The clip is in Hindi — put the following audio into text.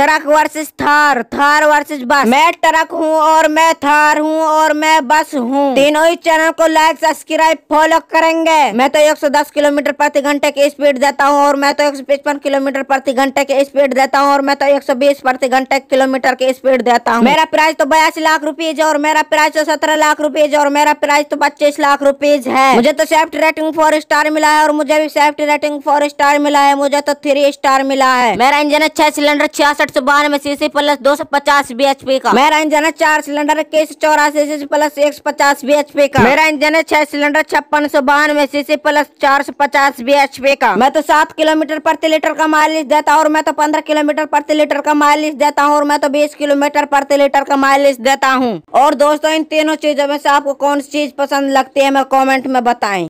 truck versus Thar Thar versus bus मैं ट्रक हूँ और मैं थार हूँ और मैं बस हूँ तीनों ही चैनल को लाइक सब्सक्राइब फॉलो करेंगे मैं तो 110 किलोमीटर प्रति घंटे की स्पीड देता हूँ और मैं तो एक किलोमीटर प्रति घंटे की स्पीड देता हूँ और मैं तो 120 प्रति घंटे किलोमीटर की स्पीड देता हूँ मेरा प्राइस तो बयासी लाख रुपीज और मेरा प्राइस तो सत्रह लाख रुपीज और मेरा प्राइस तो पच्चीस लाख रुपीज है मुझे तो सेफ्टी रेटिंग फोर स्टार मिला है और मुझे भी सेफ्टी रेटिंग फोर स्टार मिला है मुझे तो थ्री स्टार मिला है मेरा इंजन है छह सिलेंडर छियासठ आठ सौ बानवे में सीसी प्लस दो सौ पचास बी एच पी का मेरा इंजन है चार सिलेंडर इक्कीस चौरासी सी सी प्लस एक सौ पचास बी एच पी का मेरा इंजन है छह सिलेंडर छप्पन सौ बानवे सी सी प्लस चार सौ पचास बी एच पी का मैं तो सात किलोमीटर प्रति लीटर का माइलेज देता हूँ और मैं तो पंद्रह किलोमीटर प्रति लीटर का माइलेज देता हूँ और मैं तो बीस किलोमीटर प्रति लीटर का माइलेज देता हूँ और दोस्तों इन तीनों चीजों में से आपको कौन सी चीज पसंद लगती है मैं कॉमेंट में बताए